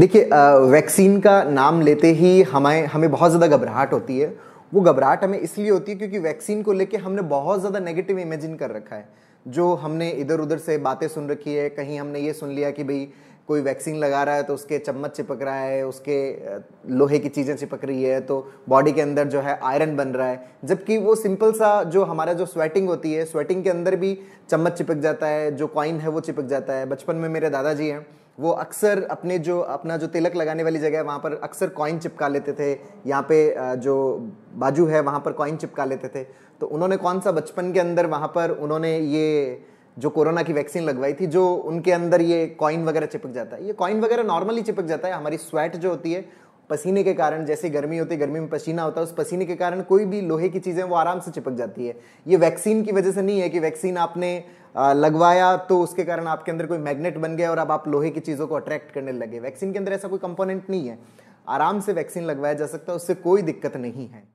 देखिए वैक्सीन का नाम लेते ही हमें हमें बहुत ज़्यादा घबराहट होती है वो घबराहट हमें इसलिए होती है क्योंकि वैक्सीन को लेके हमने बहुत ज़्यादा नेगेटिव इमेजिन कर रखा है जो हमने इधर उधर से बातें सुन रखी है कहीं हमने ये सुन लिया कि भाई कोई वैक्सीन लगा रहा है तो उसके चम्मच चिपक रहा है उसके लोहे की चीज़ें चिपक रही है तो बॉडी के अंदर जो है आयरन बन रहा है जबकि वो सिंपल सा जो हमारा जो स्वेटिंग होती है स्वेटिंग के अंदर भी चम्मच चिपक जाता है जो कॉइन है वो चिपक जाता है बचपन में मेरे दादाजी हैं वो अक्सर अपने जो अपना जो तिलक लगाने वाली जगह है वहाँ पर अक्सर कॉइन चिपका लेते थे यहाँ पे जो बाजू है वहाँ पर कॉइन चिपका लेते थे तो उन्होंने कौन सा बचपन के अंदर वहाँ पर उन्होंने ये जो कोरोना की वैक्सीन लगवाई थी जो उनके अंदर ये कॉइन वगैरह चिपक जाता है ये कॉइन वगैरह नॉर्मली चिपक जाता है हमारी स्वेट जो होती है पसीने के कारण जैसे गर्मी होती है गर्मी में पसीना होता है उस पसीने के कारण कोई भी लोहे की चीज़ें वो आराम से चिपक जाती है ये वैक्सीन की वजह से नहीं है कि वैक्सीन आपने लगवाया तो उसके कारण आपके अंदर कोई मैग्नेट बन गया और अब आप लोहे की चीज़ों को अट्रैक्ट करने लगे वैक्सीन के अंदर ऐसा कोई कंपोनेंट नहीं है आराम से वैक्सीन लगवाया जा सकता है उससे कोई दिक्कत नहीं है